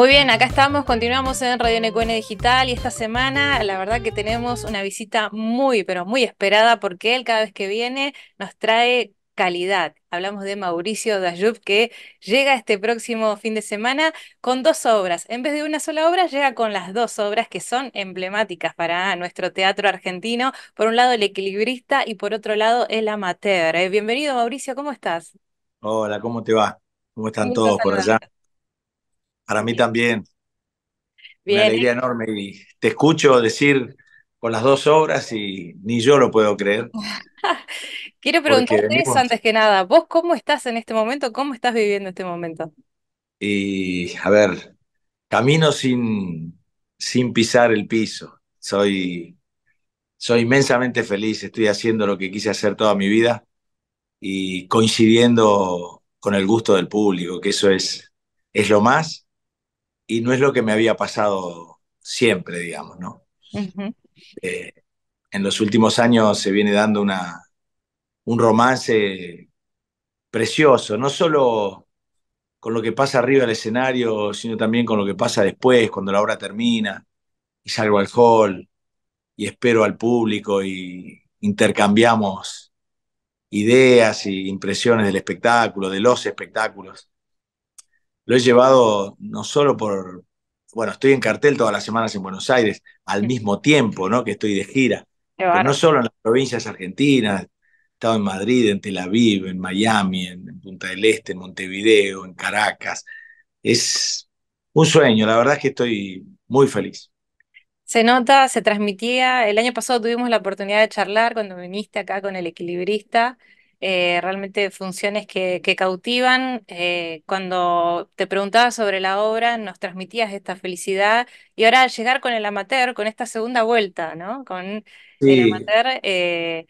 Muy bien, acá estamos, continuamos en Radio NQN Digital y esta semana la verdad que tenemos una visita muy, pero muy esperada porque él cada vez que viene nos trae calidad. Hablamos de Mauricio Dayub que llega este próximo fin de semana con dos obras. En vez de una sola obra, llega con las dos obras que son emblemáticas para nuestro teatro argentino. Por un lado, el equilibrista y por otro lado, el amateur. Eh, bienvenido Mauricio, ¿cómo estás? Hola, ¿cómo te va? ¿Cómo están todos por allá? Para mí también. Una alegría eh. enorme. Y te escucho decir con las dos obras y ni yo lo puedo creer. Quiero preguntarte eso antes que nada, ¿vos cómo estás en este momento? ¿Cómo estás viviendo este momento? Y a ver, camino sin, sin pisar el piso. Soy, soy inmensamente feliz, estoy haciendo lo que quise hacer toda mi vida y coincidiendo con el gusto del público, que eso es, es lo más y no es lo que me había pasado siempre, digamos, ¿no? Eh, en los últimos años se viene dando una, un romance precioso, no solo con lo que pasa arriba del escenario, sino también con lo que pasa después, cuando la obra termina, y salgo al hall, y espero al público, y intercambiamos ideas e impresiones del espectáculo, de los espectáculos lo he llevado no solo por, bueno, estoy en cartel todas las semanas en Buenos Aires, al mismo tiempo, ¿no? Que estoy de gira. Pero no solo en las provincias argentinas, he estado en Madrid, en Tel Aviv, en Miami, en, en Punta del Este, en Montevideo, en Caracas. Es un sueño, la verdad es que estoy muy feliz. Se nota, se transmitía. El año pasado tuvimos la oportunidad de charlar cuando viniste acá con el equilibrista eh, realmente funciones que, cautivan. Eh, cuando te preguntabas sobre la obra, nos transmitías esta felicidad y ahora llegar con el amateur, con esta segunda vuelta, ¿no? Con el amateur, eh,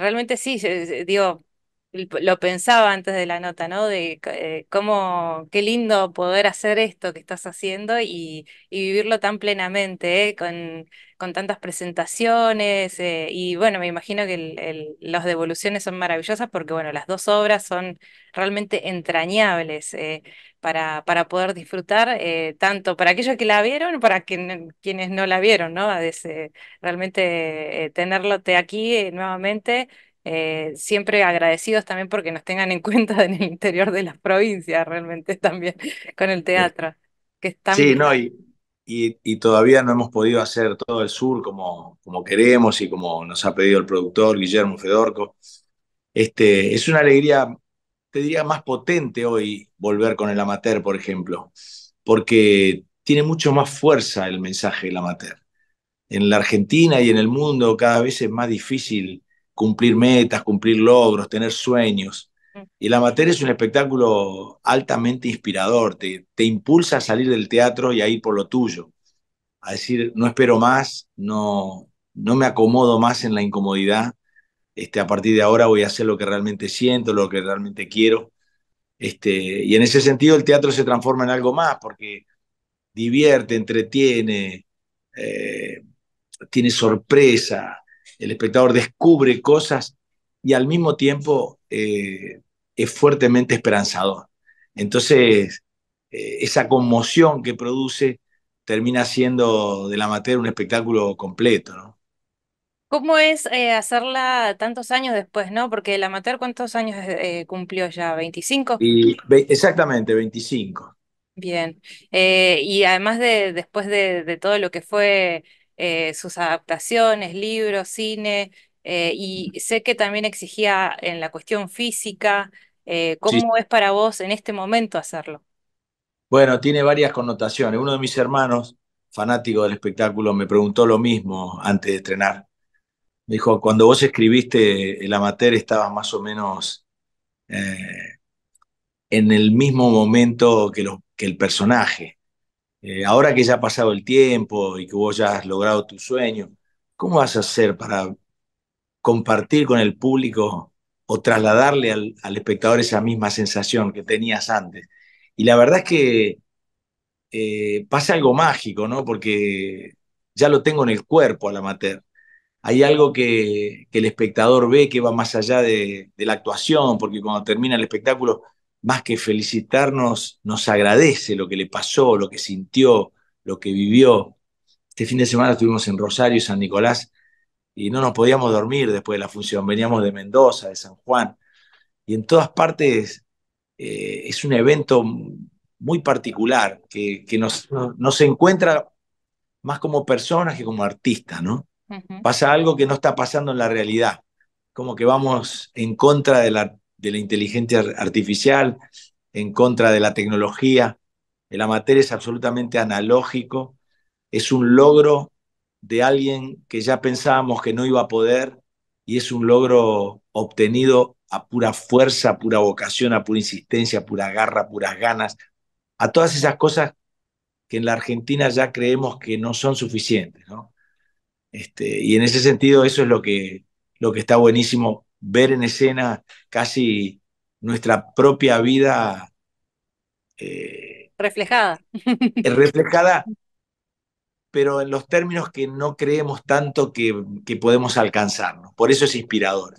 realmente sí, digo, lo pensaba antes de la nota, ¿no? De eh, cómo, qué lindo poder hacer esto que estás haciendo y, vivirlo tan plenamente, ¿eh? con, tantas presentaciones. Eh, y bueno, me imagino que las devoluciones son maravillosas porque, bueno, las dos obras son realmente entrañables para, poder disfrutar, tanto para aquellos que la vieron, para quienes no la vieron, ¿no? realmente tenerlo aquí nuevamente eh, siempre agradecidos también porque nos tengan en cuenta en el interior de las provincias, realmente también, con el teatro. Que sí, no, y, y, todavía no hemos podido hacer todo el sur como, como queremos y como nos ha pedido el productor Guillermo Fedorco. Este, es una alegría, te diría, más potente hoy volver con el amateur, por ejemplo, porque tiene mucho más fuerza el mensaje del amateur. En la Argentina y en el mundo cada vez es más difícil cumplir metas, cumplir logros, tener sueños. Mm. Y la materia es un espectáculo altamente inspirador, te, impulsa a salir del teatro y a ir por lo tuyo, a decir, no espero más, no, no me acomodo más en la incomodidad, este, a partir de ahora voy a hacer lo que realmente siento, lo que realmente quiero. Este, y en ese sentido el teatro se transforma en algo más, porque divierte, entretiene, eh, tiene sorpresa, el espectador descubre cosas y al mismo tiempo eh, es fuertemente esperanzador. Entonces, eh, esa conmoción que produce termina siendo de la un espectáculo completo, ¿Cómo es eh, hacerla tantos años después, no? Porque el amateur, ¿cuántos años cumplió ya? ¿25? exactamente, 25. Bien. y además de después de, todo lo que fue eh, sus adaptaciones, libros, cine, eh, y sé que también exigía en la cuestión física, eh, ¿cómo es para vos en este momento hacerlo? Bueno, tiene varias connotaciones. Uno de mis hermanos, fanático del espectáculo, me preguntó lo mismo antes de estrenar. Me dijo, cuando vos escribiste El Amateur estaba más o menos en el mismo momento que, lo, que el personaje. Eh, ahora que ya ha pasado el tiempo y que vos ya has logrado tu sueño, ¿cómo vas a hacer para compartir con el público o trasladarle al, espectador esa misma sensación que tenías antes? Y la verdad es que eh, pasa algo mágico, ¿no? Porque ya lo tengo en el cuerpo al amateur. Hay algo que, el espectador ve que va más allá de la actuación, porque cuando termina el espectáculo más que felicitarnos, nos agradece lo que le pasó, lo que sintió, lo que vivió. Este fin de semana estuvimos en Rosario San Nicolás y no nos podíamos dormir después de la función. Veníamos de Mendoza, de San Juan, y en todas partes eh, es un evento muy particular que, nos, se encuentra más como personas que como artistas, ¿no? Pasa algo que no está pasando en la realidad, como que vamos en contra de la de la inteligencia artificial, en contra de la tecnología. El materia es absolutamente analógico, es un logro de alguien que ya pensábamos que no iba a poder y es un logro obtenido a pura fuerza, a pura vocación, a pura insistencia, a pura garra, a puras ganas, a todas esas cosas que en la Argentina ya creemos que no son suficientes. ¿no? Este, y en ese sentido eso es lo que, lo que está buenísimo ver en escena casi nuestra propia vida. Eh, reflejada. Eh, reflejada, pero en los términos que no creemos tanto que, que podemos alcanzarnos. Por eso es inspirador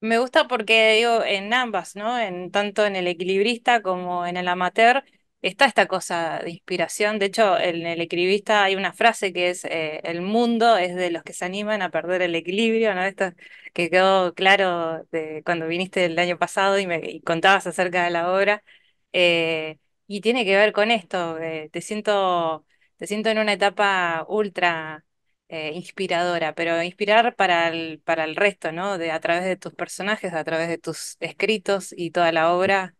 Me gusta porque digo en ambas, ¿no? En tanto en el equilibrista como en el amateur, está esta cosa de inspiración. De hecho, en el equilibrista hay una frase que es eh, el mundo es de los que se animan a perder el equilibrio, ¿no? Esto que quedó claro de cuando viniste el año pasado y me contabas acerca de la obra. Eh, y tiene que ver con esto. Eh, te siento, te siento en una etapa ultra inspiradora, pero inspirar para el, resto, ¿no? De, a través de tus personajes, a través de tus escritos y toda la obra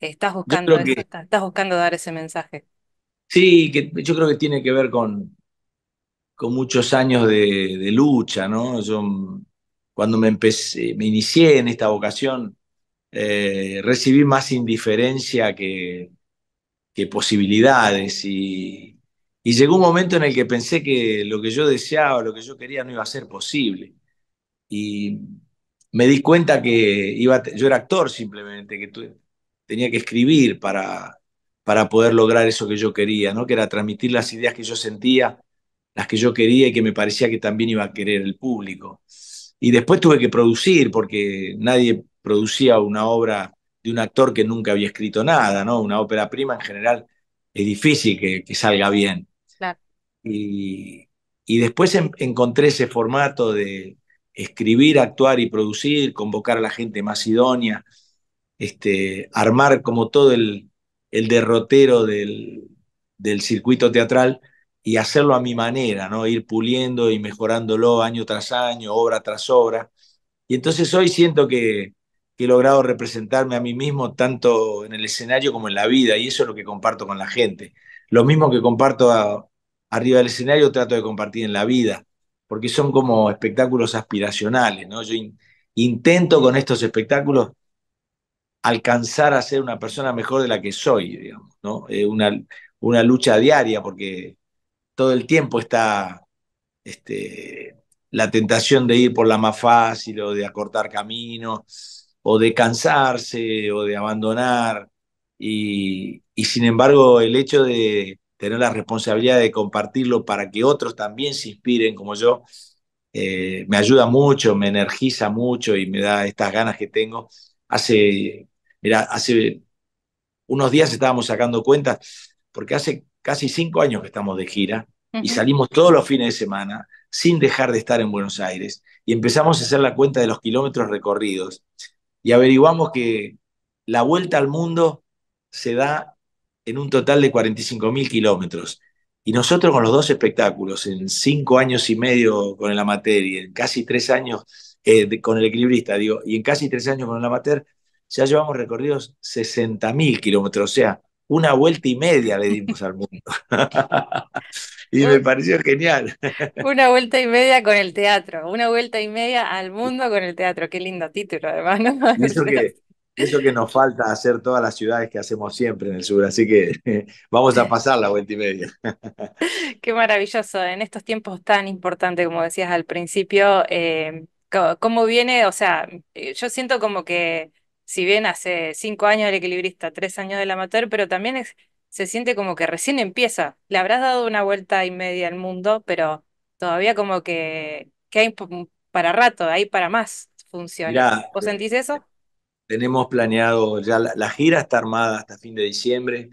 Estás buscando, dar ese mensaje. Sí, que yo creo que tiene que ver con, con muchos años de, lucha, ¿no? Yo mm, cuando me me inicié en esta vocación, eh, recibí más indiferencia que, que posibilidades y, llegó un momento en el que pensé que lo que yo deseaba, lo que yo quería no iba a ser posible. Y me di cuenta que iba, yo era actor simplemente, que tenía que escribir para, para poder lograr eso que yo quería, ¿no? que era transmitir las ideas que yo sentía, las que yo quería y que me parecía que también iba a querer el público. Y después tuve que producir, porque nadie producía una obra de un actor que nunca había escrito nada, ¿no? Una ópera prima en general es difícil que, salga bien. Y, y, después encontré ese formato de escribir, actuar y producir, convocar a la gente más idónea este, armar como todo el, derrotero del, del, circuito teatral y hacerlo a mi manera, ¿no? Ir puliendo y mejorándolo año tras año, obra tras obra. Y entonces hoy siento que, que he logrado representarme a mí mismo tanto en el escenario como en la vida, y eso es lo que comparto con la gente. Lo mismo que comparto arriba del escenario, trato de compartir en la vida, porque son como espectáculos aspiracionales, ¿no? Yo intento con estos espectáculos alcanzar a ser una persona mejor de la que soy, digamos, ¿no? Eh, una, una, lucha diaria, porque todo el tiempo está este, la tentación de ir por la más fácil, o de acortar camino o de cansarse, o de abandonar. Y, sin embargo, el hecho de tener la responsabilidad de compartirlo para que otros también se inspiren como yo, eh, me ayuda mucho, me energiza mucho y me da estas ganas que tengo. Hace Mira, hace unos días estábamos sacando cuentas, porque hace casi cinco años que estamos de gira y salimos todos los fines de semana sin dejar de estar en Buenos Aires y empezamos a hacer la cuenta de los kilómetros recorridos y averiguamos que la vuelta al mundo se da en un total de 45 mil kilómetros. Y nosotros con los dos espectáculos, en cinco años y medio con el amateur y en casi tres años eh, con el equilibrista, y en casi tres años con el amateur, ya llevamos recorridos 60.000 kilómetros, o sea, una vuelta y media le dimos al mundo. y me pareció genial. una vuelta y media con el teatro, una vuelta y media al mundo con el teatro. Qué lindo título, además. Eso, que, eso que nos falta hacer todas las ciudades que hacemos siempre en el sur, así que vamos a pasar la vuelta y media. Qué maravilloso, en estos tiempos tan importantes, como decías al principio. Eh, ¿Cómo viene? O sea, eh, yo siento como que si bien hace cinco años del equilibrista, tres años del amateur, pero también se siente como que recién empieza. Le habrás dado una vuelta y media al mundo, pero todavía como que, hay para rato, hay para más funciones. ¿Vos eh, sentís eso? Tenemos planeado, ya la, gira está armada hasta fin de diciembre,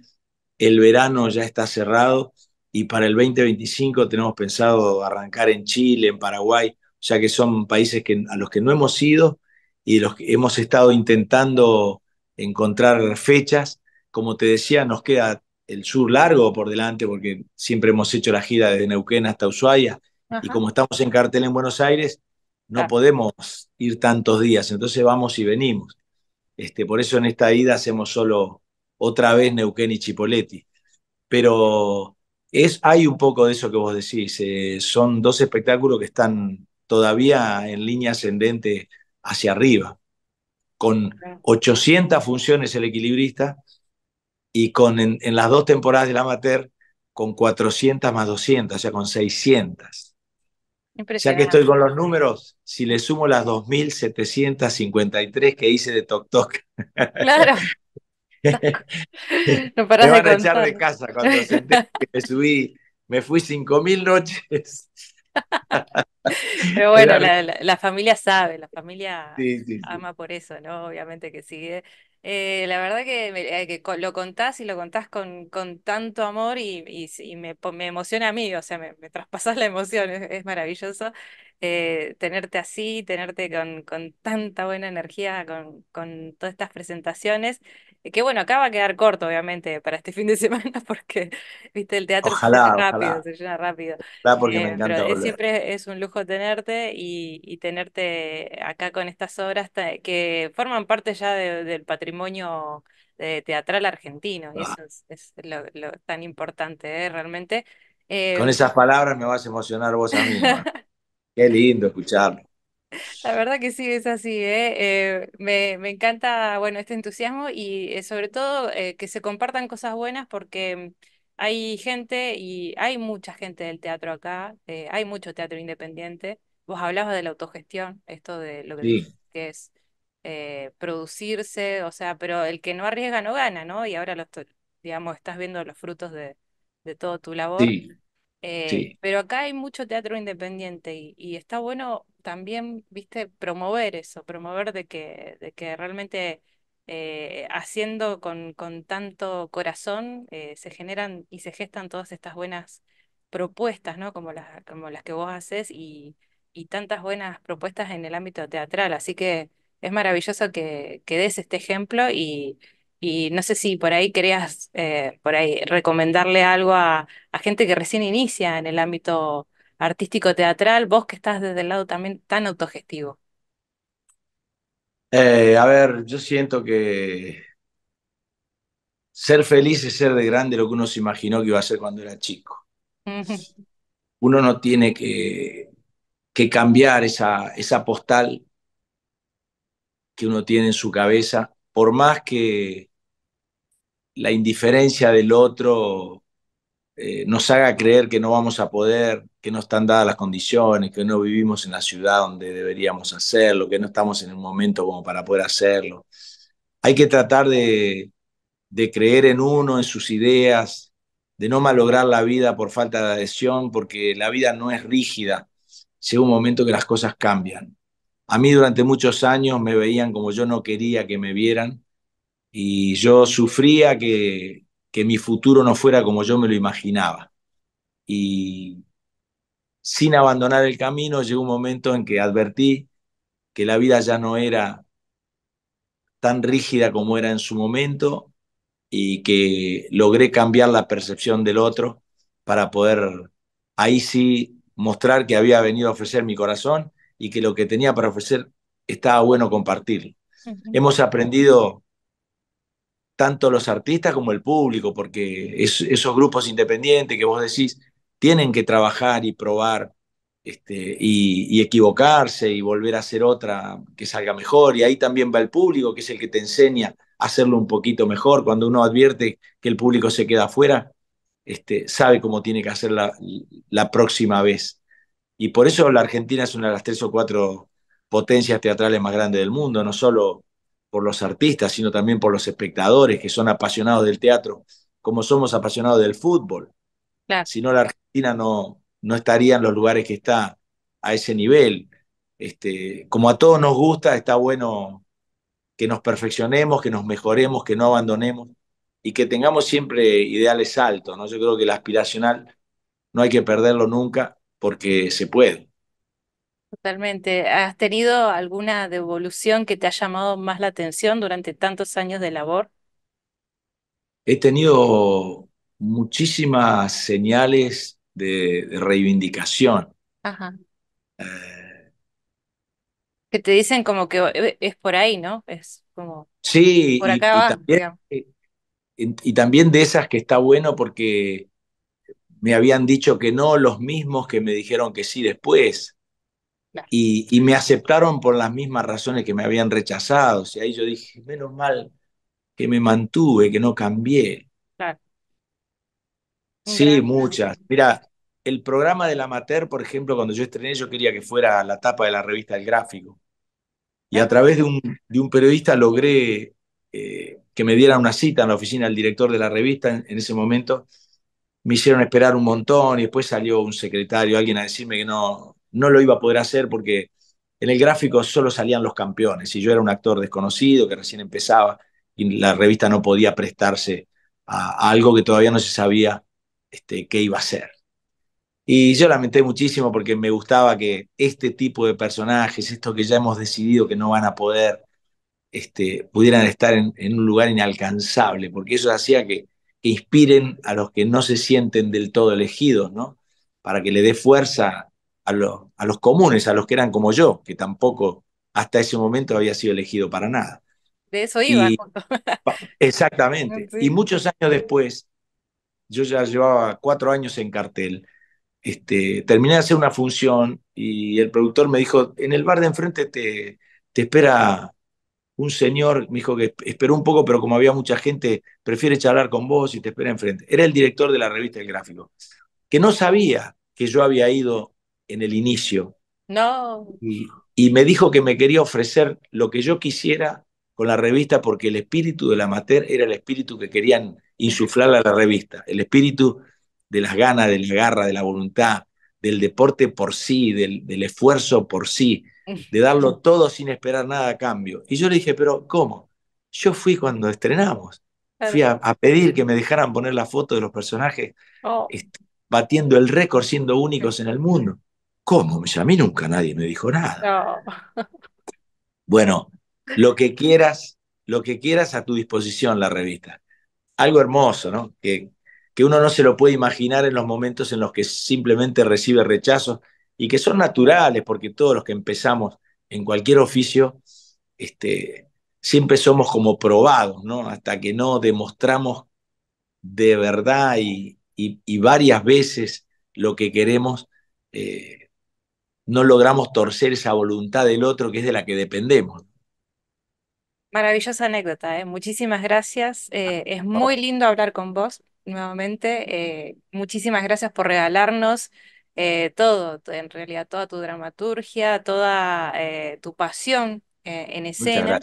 el verano ya está cerrado y para el 2025 tenemos pensado arrancar en Chile, en Paraguay, ya que son países a los que no hemos ido y los que hemos estado intentando encontrar fechas. Como te decía, nos queda el sur largo por delante porque siempre hemos hecho la gira de Neuquén hasta Ushuaia y como estamos en cartel en Buenos Aires, no podemos ir tantos días, entonces vamos y venimos. Este, por eso en esta ida hacemos solo otra vez Neuquén y Chipoletti. Pero es, hay un poco de eso que vos decís, eh, son dos espectáculos que están todavía en línea ascendente hacia arriba. Con 800 funciones el equilibrista y con, en, las dos temporadas del amateur con 400 más 200, o sea, con 600. Ya que estoy con los números, si le sumo las 2.753 que hice de Tok Tok. Claro. No me van a echar de casa cuando senté que me subí, me fui 5.000 noches. Pero bueno, la, la, familia sabe, la familia ama por eso, ¿no? Obviamente que sigue. Eh, la verdad que, eh, lo contás y lo contás con, con tanto amor y, me, emociona a mí, o sea, me, me la emoción, es maravilloso. Eh, tenerte así, tenerte con, con tanta buena energía, con, con, todas estas presentaciones. Eh, que bueno, acá va a quedar corto, obviamente, para este fin de semana, porque, viste, el teatro se llena rápido, se llena rápido. porque me eh, encanta pero siempre es un lujo tenerte y, tenerte acá con estas obras que forman parte ya del patrimonio teatral argentino, y ah. eso es, lo, tan importante, realmente. con esas palabras me vas a emocionar vos a mí. Qué lindo escucharlo. La verdad que sí, es así, ¿eh? eh me, encanta, bueno, este entusiasmo y eh, sobre todo eh, que se compartan cosas buenas porque hay gente y hay mucha gente del teatro acá, hay mucho teatro independiente. Vos hablabas de la autogestión, esto de lo que, es producirse, o sea, pero el que no arriesga no gana, ¿no? Y ahora, digamos, estás viendo los frutos de, de todo tu labor. Eh, pero acá hay mucho teatro independiente y, está bueno también, viste, promover eso, promover de que, realmente eh, haciendo con, tanto corazón eh, se generan y se gestan todas estas buenas propuestas, ¿no? Como las, que vos haces y, tantas buenas propuestas en el ámbito teatral. Así que es maravilloso que, que des este ejemplo y, y no sé si por ahí querías eh, por ahí recomendarle algo a, gente que recién inicia en el ámbito artístico teatral, vos que estás desde el lado también tan autogestivo. Eh, a ver, yo siento que ser feliz es ser de grande lo que uno se imaginó que iba a ser cuando era chico. uno no tiene que, que cambiar esa, esa postal que uno tiene en su cabeza, por más que, la indiferencia del otro eh, nos haga creer que no vamos a poder, que no están dadas las condiciones, que no vivimos en la ciudad donde deberíamos hacerlo, que no estamos en el momento como para poder hacerlo. Hay que tratar de, de creer en uno, en sus ideas, de no malograr la vida por falta de adhesión, porque la vida no es rígida. Llega un momento que las cosas cambian. A mí durante muchos años me veían como yo no quería que me vieran y yo sufría que, que mi futuro no fuera como yo me lo imaginaba. Y sin abandonar el camino, llegó un momento en que advertí que la vida ya no era tan rígida como era en su momento y que logré cambiar la percepción del otro para poder ahí sí mostrar que había venido a ofrecer mi corazón y que lo que tenía para ofrecer estaba bueno compartir. Hemos aprendido tanto los artistas como el público, porque esos grupos independientes que vos decís tienen que trabajar y probar este, y, equivocarse y volver a hacer otra que salga mejor. Y ahí también va el público, que es el que te enseña a hacerlo un poquito mejor. Cuando uno advierte que el público se queda afuera, este, sabe cómo tiene que hacer la, la próxima vez. Y por eso la Argentina es una de las tres o cuatro potencias teatrales más grandes del mundo, no solo por los artistas, sino también por los espectadores que son apasionados del teatro, como somos apasionados del fútbol. Si no, la Argentina no, no estaría en los lugares que está a ese nivel. Este, como a todos nos gusta, está bueno que nos perfeccionemos, que nos mejoremos, que no abandonemos y que tengamos siempre ideales altos. ¿no? Yo creo que el aspiracional no hay que perderlo nunca porque se puede. Totalmente. ¿Has tenido alguna devolución que te ha llamado más la atención durante tantos años de labor? He tenido muchísimas señales de, reivindicación. Ajá. Eh. Que te dicen como que eh, es por ahí, ¿no? Es como sí, por acá eh, y también de esas que está bueno porque me habían dicho que no los mismos que me dijeron que sí después. Y, y, me aceptaron por las mismas razones que me habían rechazado. Y ahí yo dije, menos mal que me mantuve, que no cambié. Sí, muchas. Mira, el programa del amateur, por ejemplo, cuando yo estrené, yo quería que fuera la tapa de la revista El Gráfico. Y a través de un, de un periodista logré eh, que me dieran una cita en la oficina del director de la revista en ese momento. Me hicieron esperar un montón y después salió un secretario, alguien a decirme que no, no lo iba a poder hacer porque en el gráfico solo salían los campeones y yo era un actor desconocido que recién empezaba y la revista no podía prestarse a, algo que todavía no se sabía este, qué iba a ser. Y yo lamenté muchísimo porque me gustaba que este tipo de personajes, estos que ya hemos decidido que no van a poder, este, pudieran estar en, un lugar inalcanzable, porque eso hacía que, que, inspiren a los que no se sienten del todo elegidos, ¿no? Para que le dé fuerza a, los a los comunes, a los que eran como yo, que tampoco hasta ese momento había sido elegido para nada. De eso iba. exactamente. Y muchos años después, yo ya llevaba cuatro años en cartel, este, terminé de hacer una función y el productor me dijo, en el bar de enfrente te, te espera un señor, me dijo que esperó un poco, pero como había mucha gente, prefiere charlar con vos y te espera enfrente. Era el director de la revista El Gráfico, que no sabía que yo había ido en el inicio. No. Y, me dijo que me quería ofrecer lo que yo quisiera con la revista porque el espíritu del amateur era el espíritu que querían insuflar a la revista, el espíritu de las ganas, de la garra, de la voluntad, del deporte por sí, del, esfuerzo por sí, de darlo todo sin esperar nada a cambio. Y yo le dije, pero ¿cómo? Yo fui cuando estrenamos fui a, pedir que me dejaran poner la foto de los personajes oh. batiendo el récord, siendo únicos en el mundo. ¿Cómo? a mí nunca nadie me dijo nada. Bueno, lo que quieras, lo que quieras a tu disposición la revista. Algo hermoso, ¿no? Que, que uno no se lo puede imaginar en los momentos en los que simplemente recibe rechazos y que son naturales, porque todos los que empezamos en cualquier oficio, este, siempre somos como probados, ¿no? Hasta que no demostramos de verdad y, varias veces lo que queremos, eh, no logramos torcer esa voluntad del otro que es de la que dependemos. Maravillosa anécdota, ¿eh? muchísimas gracias. Eh, es muy lindo hablar con vos nuevamente. Eh, muchísimas gracias por regalarnos eh, todo, en realidad toda tu dramaturgia, toda tu pasión en escena.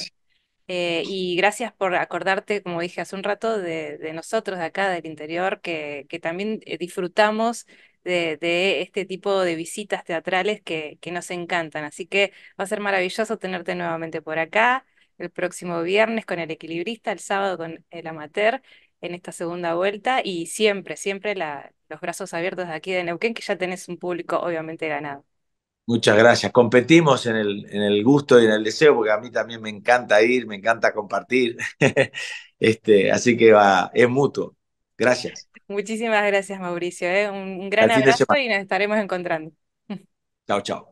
y gracias por acordarte, como dije hace un rato, de, nosotros de acá, del interior, que también disfrutamos de, este tipo de visitas teatrales que, que nos encantan. Así que va a ser maravilloso tenerte nuevamente por acá el próximo viernes con el equilibrista, el sábado con el amateur en esta segunda vuelta y siempre, siempre los brazos abiertos de aquí de Neuquén, que ya tenés un público obviamente ganado. Muchas gracias. Competimos en el, en el gusto y en el deseo, porque a mí también me encanta ir, me encanta compartir. este, así que va, es mutuo. Gracias. Muchísimas gracias, Mauricio. ¿eh? Un, gran abrazo y nos estaremos encontrando. Chao, chao.